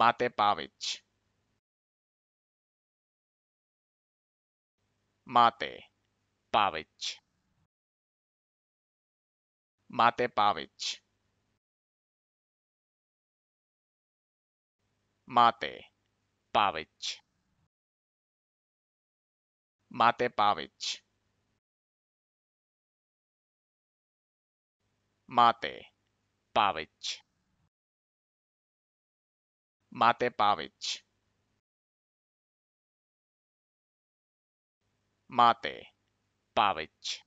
Mate Pavic. Mate Pavic. Mate Pavic. Mate Pavic. Mate Pavic. Mate Pavic. Mate Pavic. Mate Pavic.